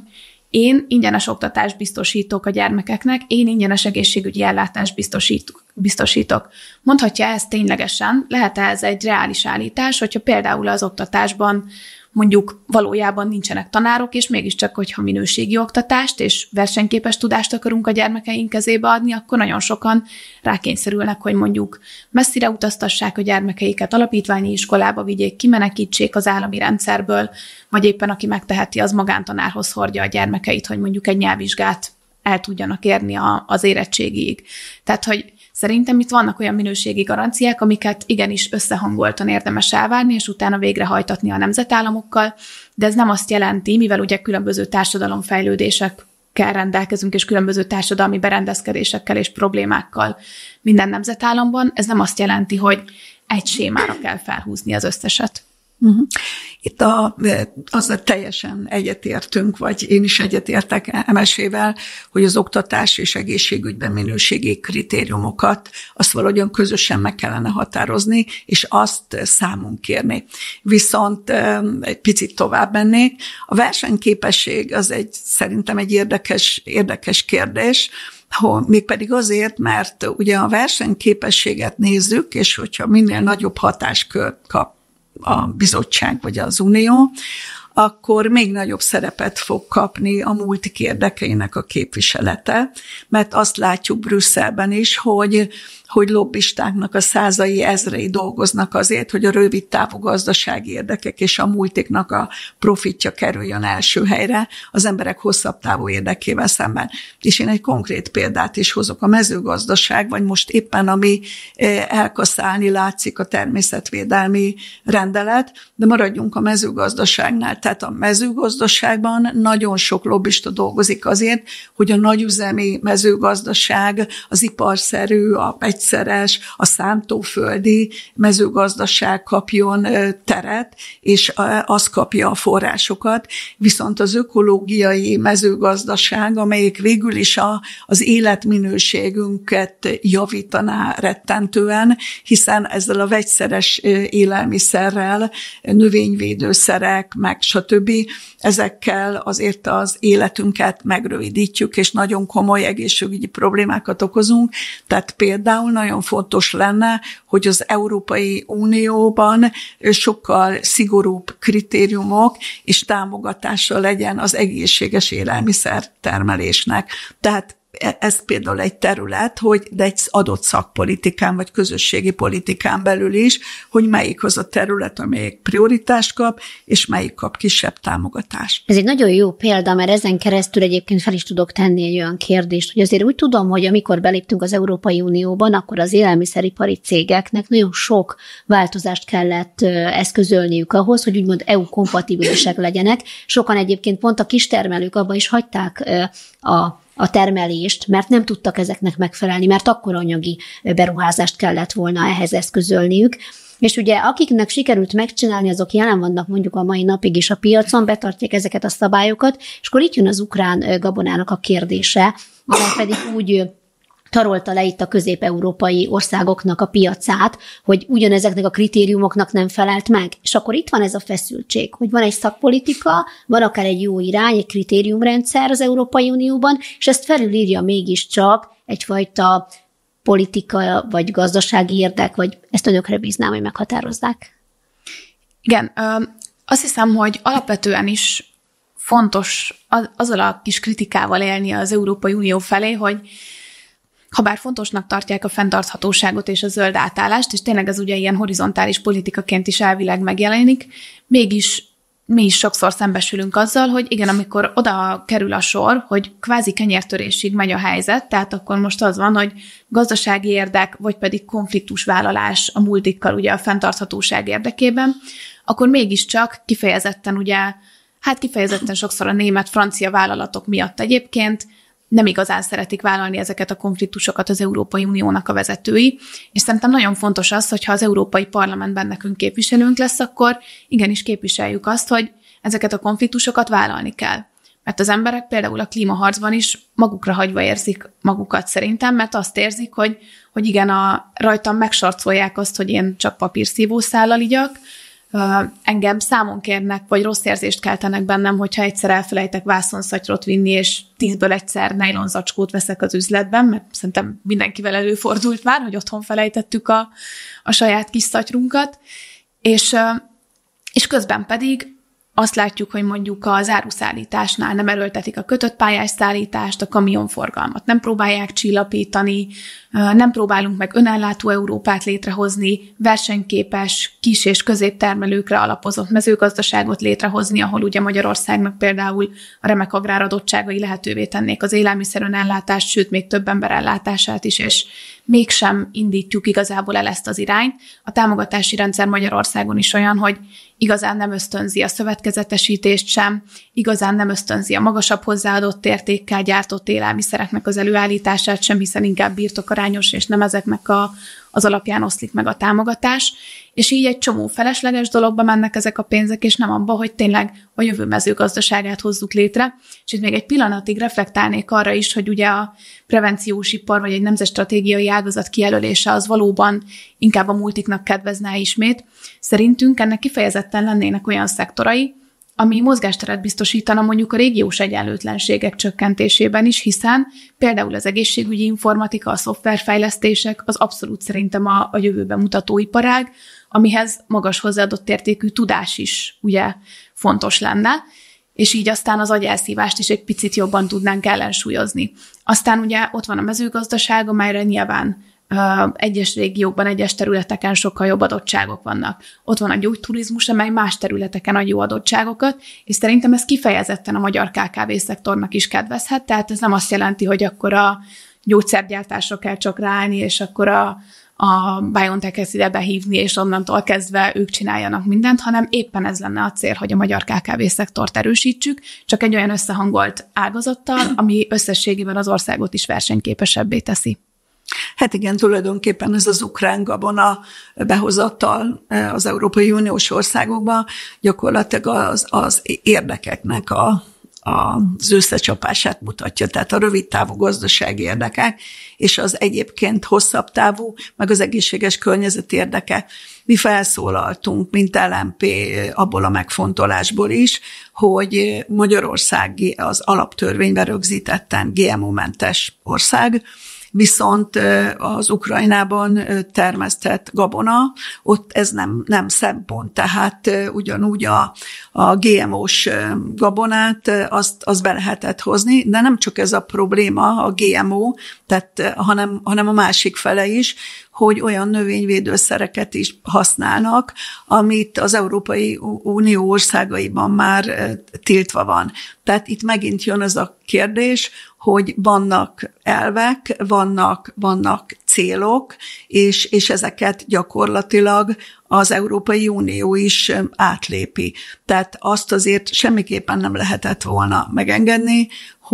én ingyenes oktatást biztosítok a gyermekeknek, én ingyenes egészségügyi ellátást biztosítok biztosítok. Mondhatja ezt ténylegesen, lehet -e ez egy reális állítás, hogyha például az oktatásban mondjuk valójában nincsenek tanárok, és mégiscsak, hogyha minőségi oktatást és versenyképes tudást akarunk a gyermekeink kezébe adni, akkor nagyon sokan rákényszerülnek, hogy mondjuk messzire utaztassák a gyermekeiket, alapítványi iskolába vigyék, kimenekítsék az állami rendszerből, vagy éppen aki megteheti, az magántanárhoz hordja a gyermekeit, hogy mondjuk egy nyelvvizsgát el tudjanak érni a, az érettségig. Tehát, hogy Szerintem itt vannak olyan minőségi garanciák, amiket igenis összehangoltan érdemes elvárni, és utána végrehajtatni a nemzetállamokkal, de ez nem azt jelenti, mivel ugye különböző társadalomfejlődések kell rendelkezünk, és különböző társadalmi berendezkedésekkel és problémákkal minden nemzetállamban, ez nem azt jelenti, hogy egy sémára kell felhúzni az összeset. Uh-huh. Itt a, azzal teljesen egyetértünk, vagy én is egyetértek emesével, hogy az oktatás és egészségügyben minőségi kritériumokat azt valahogyan közösen meg kellene határozni, és azt számunk kérni. Viszont egy picit tovább mennék. A versenyképesség az egy szerintem egy érdekes, érdekes kérdés, mégpedig azért, mert ugye a versenyképességet nézzük, és hogyha minél nagyobb hatáskört kap a bizottság vagy az unió, akkor még nagyobb szerepet fog kapni a multik érdekeinek a képviselete, mert azt látjuk Brüsszelben is, hogy hogy lobbistáknak a százai ezrei dolgoznak azért, hogy a rövid távú gazdasági érdekek és a múltiknak a profitja kerüljön első helyre az emberek hosszabb távú érdekével szemben. És én egy konkrét példát is hozok. A mezőgazdaság, vagy most éppen ami eh, elkaszálni látszik a természetvédelmi rendelet, de maradjunk a mezőgazdaságnál. Tehát a mezőgazdaságban nagyon sok lobbista dolgozik azért, hogy a nagyüzemi mezőgazdaság, az iparszerű, a egy egyszeres, a szántóföldi mezőgazdaság kapjon teret, és az kapja a forrásokat, viszont az ökológiai mezőgazdaság, amelyik végül is a, az életminőségünket javítaná rettentően, hiszen ezzel a vegyszeres élelmiszerrel, növényvédőszerek, meg stb. ezekkel azért az életünket megrövidítjük, és nagyon komoly egészségügyi problémákat okozunk. Tehát például nagyon fontos lenne, hogy az Európai Unióban sokkal szigorúbb kritériumok és támogatása legyen az egészséges élelmiszer termelésnek. Tehát E, ez például egy terület, hogy de egy adott szakpolitikán vagy közösségi politikán belül is, hogy melyik az a terület, amelyik prioritást kap, és melyik kap kisebb támogatást. Ez egy nagyon jó példa, mert ezen keresztül egyébként fel is tudok tenni egy olyan kérdést, hogy azért úgy tudom, hogy amikor beléptünk az Európai Unióban, akkor az élelmiszeripari cégeknek nagyon sok változást kellett eszközölniük ahhoz, hogy úgymond EU-kompatibilisek legyenek. Sokan egyébként pont a kistermelők abba is hagyták a a termelést, mert nem tudtak ezeknek megfelelni, mert akkor anyagi beruházást kellett volna ehhez eszközölniük. És ugye akiknek sikerült megcsinálni, azok jelen vannak mondjuk a mai napig is a piacon, betartják ezeket a szabályokat, és akkor itt jön az ukrán gabonának a kérdése, amely pedig úgy tarolta le itt a közép-európai országoknak a piacát, hogy ugyanezeknek a kritériumoknak nem felelt meg. És akkor itt van ez a feszültség, hogy van egy szakpolitika, van akár egy jó irány, egy kritériumrendszer az Európai Unióban, és ezt felülírja mégiscsak egyfajta politika vagy gazdasági érdek, vagy ezt önökre bíznám, hogy meghatározzák. Igen, azt hiszem, hogy alapvetően is fontos azzal a kis kritikával élni az Európai Unió felé, hogy ha bár fontosnak tartják a fenntarthatóságot és a zöld átállást, és tényleg ez ugye ilyen horizontális politikaként is elvileg megjelenik, mégis mi is sokszor szembesülünk azzal, hogy igen, amikor oda kerül a sor, hogy kvázi kenyértörésig megy a helyzet, tehát akkor most az van, hogy gazdasági érdek, vagy pedig konfliktusvállalás a multikkal ugye a fenntarthatóság érdekében, akkor mégiscsak kifejezetten ugye, hát kifejezetten sokszor a német-francia vállalatok miatt egyébként nem igazán szeretik vállalni ezeket a konfliktusokat az Európai Uniónak a vezetői, és szerintem nagyon fontos az, hogy ha az Európai Parlamentben nekünk képviselőnk lesz, akkor igenis képviseljük azt, hogy ezeket a konfliktusokat vállalni kell. Mert az emberek például a klímaharcban is magukra hagyva érzik magukat szerintem, mert azt érzik, hogy, hogy igen, a, rajtam megsarcolják azt, hogy én csak papírszívószállal igyak, engem számon kérnek, vagy rossz érzést keltenek bennem, hogyha egyszer elfelejtek vászonszatyrot vinni, és tízből egyszer nylon zacskót veszek az üzletben, mert szerintem mindenkivel előfordult már, hogy otthon felejtettük a, a saját kis szatyrunkat, és, és közben pedig azt látjuk, hogy mondjuk az áruszállításnál nem erőltetik a kötött pályás szállítást, a kamionforgalmat nem próbálják csillapítani, nem próbálunk meg önellátó Európát létrehozni, versenyképes kis- és középtermelőkre alapozott mezőgazdaságot létrehozni, ahol ugye Magyarországnak például a remek agráradottságai lehetővé tennék az élelmiszer önellátást, sőt, még több ember ellátását is, és mégsem indítjuk igazából el ezt az irányt. A támogatási rendszer Magyarországon is olyan, hogy igazán nem ösztönzi a szövetkezetesítést sem, igazán nem ösztönzi a magasabb hozzáadott értékkel gyártott élelmiszereknek az előállítását sem, hiszen inkább birtokarányos, és nem ezeknek a, az alapján oszlik meg a támogatás, és így egy csomó felesleges dologba mennek ezek a pénzek, és nem abba, hogy tényleg a jövő mezőgazdaságát hozzuk létre. És itt még egy pillanatig reflektálnék arra is, hogy ugye a prevenciós ipar vagy egy nemzetstratégiai ágazat kijelölése az valóban inkább a multiknak kedvezne ismét. Szerintünk ennek kifejezetten lennének olyan szektorai, ami mozgásteret biztosítana mondjuk a régiós egyenlőtlenségek csökkentésében is, hiszen például az egészségügyi informatika, a szoftverfejlesztések az abszolút szerintem a, a jövőben mutató iparág, amihez magas hozzáadott értékű tudás is ugye fontos lenne és így aztán az agyelszívást is egy picit jobban tudnánk ellensúlyozni. Aztán ugye ott van a mezőgazdaság, amelyre nyilván egyes régiókban, egyes területeken sokkal jobb adottságok vannak. Ott van a gyógyturizmus, amely más területeken ad jó adottságokat, és szerintem ez kifejezetten a magyar KKV szektornak is kedvezhet, tehát ez nem azt jelenti, hogy akkor a gyógyszergyártásra kell csak ráállni, és akkor a, a biontech hez ide behívni, és onnantól kezdve ők csináljanak mindent, hanem éppen ez lenne a cél, hogy a magyar KKV szektort erősítsük, csak egy olyan összehangolt ágazattal, ami összességében az országot is versenyképesebbé teszi. Hát igen, tulajdonképpen ez az ukrán gabona behozattal e, az Európai Uniós országokba gyakorlatilag az, az érdekeknek a, az összecsapását mutatja, tehát a rövid távú gazdasági érdekek, és az egyébként hosszabb távú, meg az egészséges környezet érdeke. Mi felszólaltunk, mint LMP abból a megfontolásból is, hogy Magyarország az alaptörvényben rögzítetten GMO-mentes ország, viszont az Ukrajnában termesztett gabona, ott ez nem, nem szempont, tehát ugyanúgy a, a GMO-s gabonát azt, azt be lehetett hozni, de nem csak ez a probléma, a GMO, tehát, hanem, hanem a másik fele is, hogy olyan növényvédőszereket is használnak, amit az Európai Unió országaiban már tiltva van. Tehát itt megint jön az a kérdés, hogy vannak elvek, vannak, vannak célok, és, és ezeket gyakorlatilag az Európai Unió is átlépi. Tehát azt azért semmiképpen nem lehetett volna megengedni,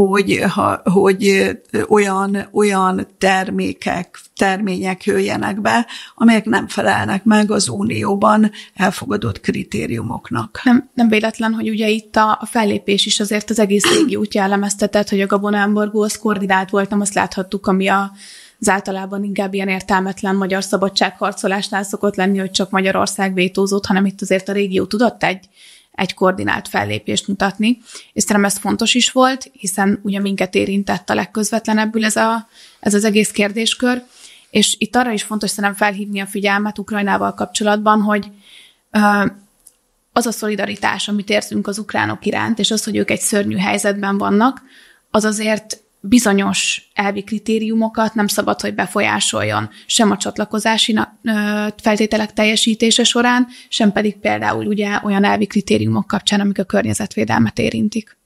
hogy, ha, hogy olyan, olyan termékek, termények jöjjenek be, amelyek nem felelnek meg az unióban elfogadott kritériumoknak. Nem, nem véletlen, hogy ugye itt a, fellépés is azért az egész régi úgy jellemeztetett, hogy a gabonámborgó az koordinált voltam, azt láthattuk, ami a az általában inkább ilyen értelmetlen magyar szabadságharcolásnál szokott lenni, hogy csak Magyarország vétózott, hanem itt azért a régió tudott egy, egy koordinált fellépést mutatni. És szerintem ez fontos is volt, hiszen ugye minket érintett a legközvetlenebbül ez, a, ez az egész kérdéskör. És itt arra is fontos szerintem felhívni a figyelmet Ukrajnával kapcsolatban, hogy az a szolidaritás, amit érzünk az ukránok iránt, és az, hogy ők egy szörnyű helyzetben vannak, az azért bizonyos elvi kritériumokat nem szabad, hogy befolyásoljon sem a csatlakozási feltételek teljesítése során, sem pedig például ugye olyan elvi kritériumok kapcsán, amik a környezetvédelmet érintik.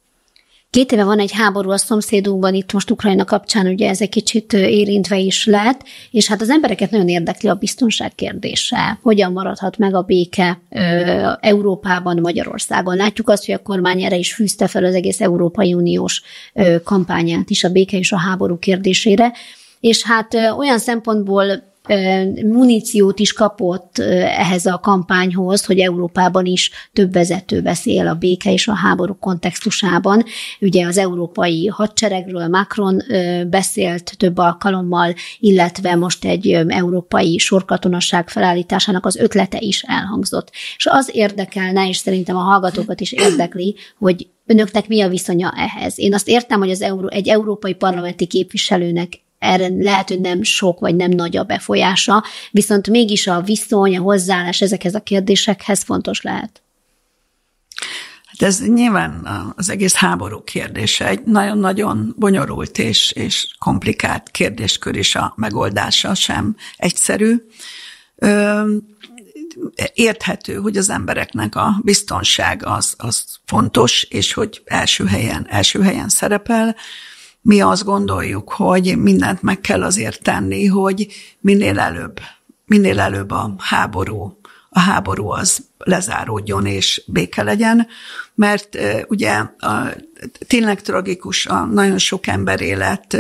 Két éve van egy háború a szomszédunkban, itt most Ukrajna kapcsán ugye ez egy kicsit érintve is lett, és hát az embereket nagyon érdekli a biztonság kérdése. Hogyan maradhat meg a béke ö, Európában, Magyarországon? Látjuk azt, hogy a kormány erre is fűzte fel az egész Európai Uniós ö, kampányát is a béke és a háború kérdésére, és hát ö, olyan szempontból muníciót is kapott ehhez a kampányhoz, hogy Európában is több vezető beszél a béke és a háború kontextusában. Ugye az európai hadseregről Macron beszélt több alkalommal, illetve most egy európai sorkatonaság felállításának az ötlete is elhangzott. És az érdekelne, és szerintem a hallgatókat is érdekli, hogy önöknek mi a viszonya ehhez. Én azt értem, hogy az Euró- egy európai parlamenti képviselőnek erre lehet, hogy nem sok vagy nem nagy a befolyása, viszont mégis a viszony, a hozzáállás ezekhez a kérdésekhez fontos lehet. Hát ez nyilván az egész háború kérdése, egy nagyon-nagyon bonyolult és, és komplikált kérdéskör is a megoldása sem egyszerű. Érthető, hogy az embereknek a biztonság az, az fontos, és hogy első helyen, első helyen szerepel, mi azt gondoljuk, hogy mindent meg kell azért tenni, hogy minél előbb, minél előbb a háború, a háború az lezáródjon és béke legyen, mert ugye a, tényleg tragikus a nagyon sok ember élet,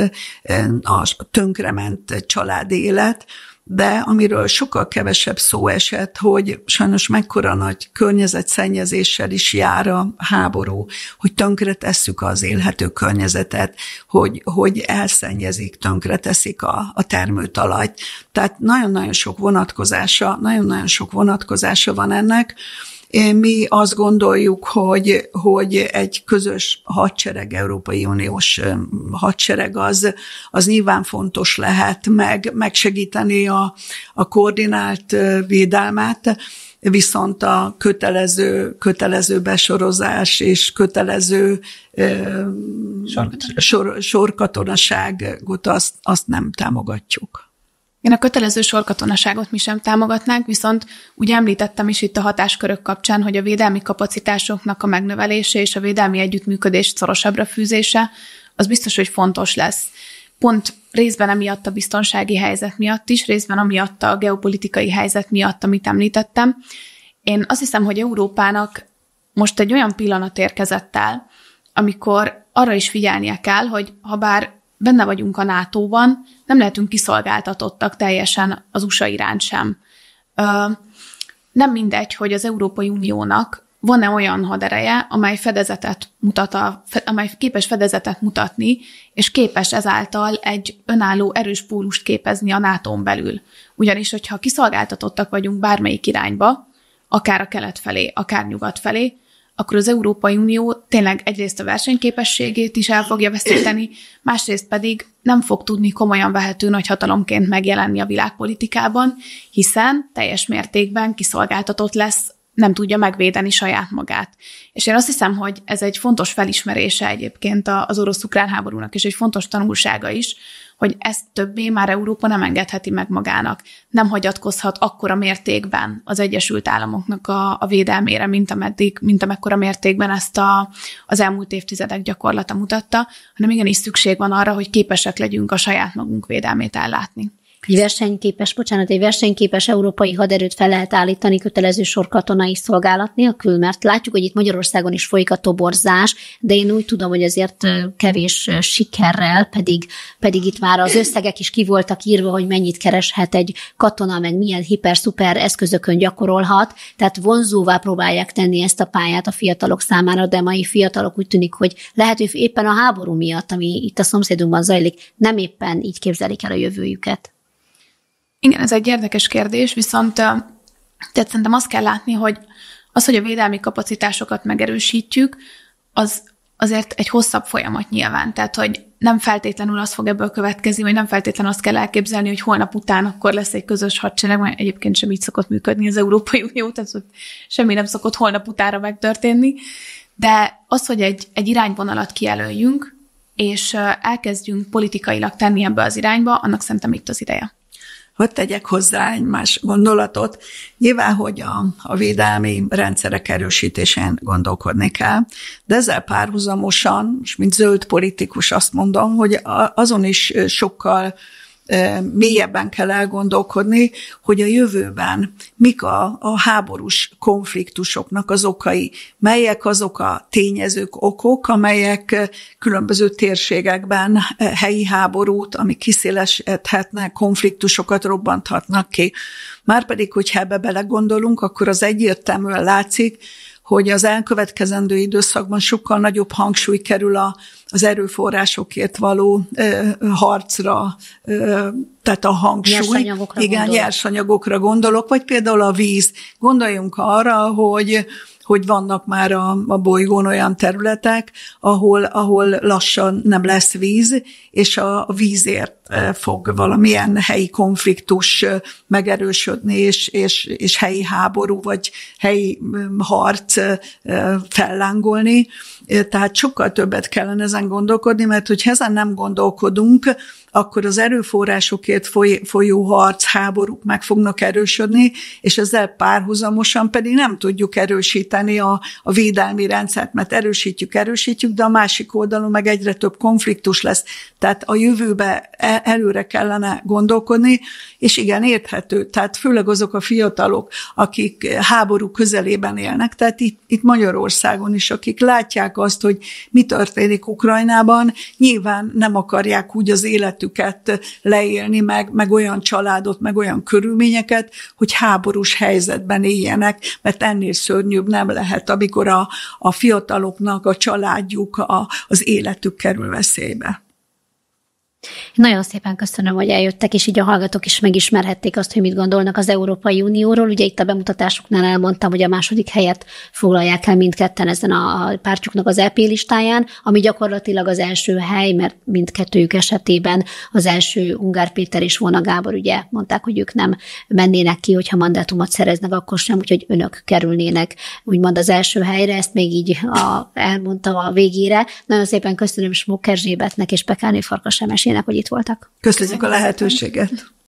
a tönkrement családi élet, de amiről sokkal kevesebb szó esett, hogy sajnos mekkora nagy környezetszennyezéssel is jár a háború, hogy tönkre tesszük az élhető környezetet, hogy, hogy elszennyezik, tönkre teszik a, a termőtalajt. Tehát nagyon-nagyon sok vonatkozása, nagyon-nagyon sok vonatkozása van ennek, mi azt gondoljuk, hogy, hogy egy közös hadsereg, Európai Uniós hadsereg az, az nyilván fontos lehet meg, megsegíteni a, a koordinált védelmet, viszont a kötelező, kötelező besorozás és kötelező sorkatonaságot sor, sor azt, azt nem támogatjuk. Én a kötelező sorkatonaságot mi sem támogatnánk, viszont úgy említettem is itt a hatáskörök kapcsán, hogy a védelmi kapacitásoknak a megnövelése és a védelmi együttműködés szorosabbra fűzése, az biztos, hogy fontos lesz. Pont részben emiatt a biztonsági helyzet miatt is, részben amiatt a geopolitikai helyzet miatt, amit említettem. Én azt hiszem, hogy Európának most egy olyan pillanat érkezett el, amikor arra is figyelnie kell, hogy ha bár benne vagyunk a NATO-ban, nem lehetünk kiszolgáltatottak teljesen az USA iránt sem. Nem mindegy, hogy az Európai Uniónak van-e olyan hadereje, amely fedezetet mutat a, amely képes fedezetet mutatni, és képes ezáltal egy önálló erős pólust képezni a nato belül. Ugyanis, hogyha kiszolgáltatottak vagyunk bármelyik irányba, akár a kelet felé, akár nyugat felé, akkor az Európai Unió tényleg egyrészt a versenyképességét is el fogja veszíteni, másrészt pedig nem fog tudni komolyan vehető hatalomként megjelenni a világpolitikában, hiszen teljes mértékben kiszolgáltatott lesz nem tudja megvédeni saját magát. És én azt hiszem, hogy ez egy fontos felismerése egyébként az orosz-ukrán háborúnak, és egy fontos tanulsága is, hogy ezt többé már Európa nem engedheti meg magának. Nem hagyatkozhat akkora mértékben az Egyesült Államoknak a, a védelmére, mint, ameddig, mint amekkora mértékben ezt a, az elmúlt évtizedek gyakorlata mutatta, hanem igenis szükség van arra, hogy képesek legyünk a saját magunk védelmét ellátni egy versenyképes, bocsánat, egy versenyképes európai haderőt fel lehet állítani kötelező sor katonai szolgálat nélkül, mert látjuk, hogy itt Magyarországon is folyik a toborzás, de én úgy tudom, hogy azért kevés sikerrel, pedig, pedig itt már az összegek is ki voltak írva, hogy mennyit kereshet egy katona, meg milyen hiper-szuper eszközökön gyakorolhat, tehát vonzóvá próbálják tenni ezt a pályát a fiatalok számára, de mai fiatalok úgy tűnik, hogy lehet, hogy éppen a háború miatt, ami itt a szomszédunkban zajlik, nem éppen így képzelik el a jövőjüket. Igen, ez egy érdekes kérdés, viszont tehát szerintem azt kell látni, hogy az, hogy a védelmi kapacitásokat megerősítjük, az azért egy hosszabb folyamat nyilván. Tehát, hogy nem feltétlenül az fog ebből következni, vagy nem feltétlenül azt kell elképzelni, hogy holnap után akkor lesz egy közös hadsereg, mert egyébként sem így szokott működni az Európai Unió, tehát semmi nem szokott holnap utára megtörténni. De az, hogy egy, egy irányvonalat kijelöljünk, és elkezdjünk politikailag tenni ebbe az irányba, annak szerintem itt az ideje hogy tegyek hozzá egy más gondolatot. Nyilván, hogy a, a védelmi rendszerek erősítésén gondolkodni kell, de ezzel párhuzamosan, és mint zöld politikus azt mondom, hogy azon is sokkal mélyebben kell elgondolkodni, hogy a jövőben mik a, a háborús konfliktusoknak az okai, melyek azok a tényezők, okok, amelyek különböző térségekben helyi háborút, ami kiszélesedhetne, konfliktusokat robbanthatnak ki. Márpedig, hogyha ebbe belegondolunk, akkor az egyértelműen látszik, hogy az elkövetkezendő időszakban sokkal nagyobb hangsúly kerül a, az erőforrásokért való ö, harcra, ö, tehát a hangsúly. Nyersanyagokra igen, gondolok. nyersanyagokra gondolok, vagy például a víz. Gondoljunk arra, hogy hogy vannak már a, a bolygón olyan területek, ahol, ahol lassan nem lesz víz, és a vízért e, fog valamilyen helyi konfliktus e, megerősödni, és, és, és helyi háború, vagy helyi e, harc fellángolni. Tehát sokkal többet kellene ezen gondolkodni, mert hogy ezen nem gondolkodunk, akkor az erőforrásokért foly, folyó harc, háborúk meg fognak erősödni, és ezzel párhuzamosan pedig nem tudjuk erősíteni javítani a, a védelmi rendszert, mert erősítjük, erősítjük, de a másik oldalon meg egyre több konfliktus lesz. Tehát a jövőbe e, előre kellene gondolkodni, és igen, érthető. Tehát főleg azok a fiatalok, akik háború közelében élnek, tehát itt, itt Magyarországon is, akik látják azt, hogy mi történik Ukrajnában, nyilván nem akarják úgy az életüket leélni, meg, meg olyan családot, meg olyan körülményeket, hogy háborús helyzetben éljenek, mert ennél szörnyűbb nem lehet, amikor a, a fiataloknak a családjuk, a, az életük kerül veszélybe. Nagyon szépen köszönöm, hogy eljöttek, és így a hallgatók is megismerhették azt, hogy mit gondolnak az Európai Unióról. Ugye itt a bemutatásoknál elmondtam, hogy a második helyet foglalják el mindketten ezen a pártjuknak az EP listáján, ami gyakorlatilag az első hely, mert mindkettőjük esetében az első Ungár Péter és Vona Gábor ugye mondták, hogy ők nem mennének ki, hogyha mandátumot szereznek, akkor sem, úgyhogy önök kerülnének úgymond az első helyre, ezt még így a, elmondtam a végére. Nagyon szépen köszönöm Smok és Pekáni Farkas Emesi mindenkinek, hogy itt voltak. Köszönjük a lehetőséget.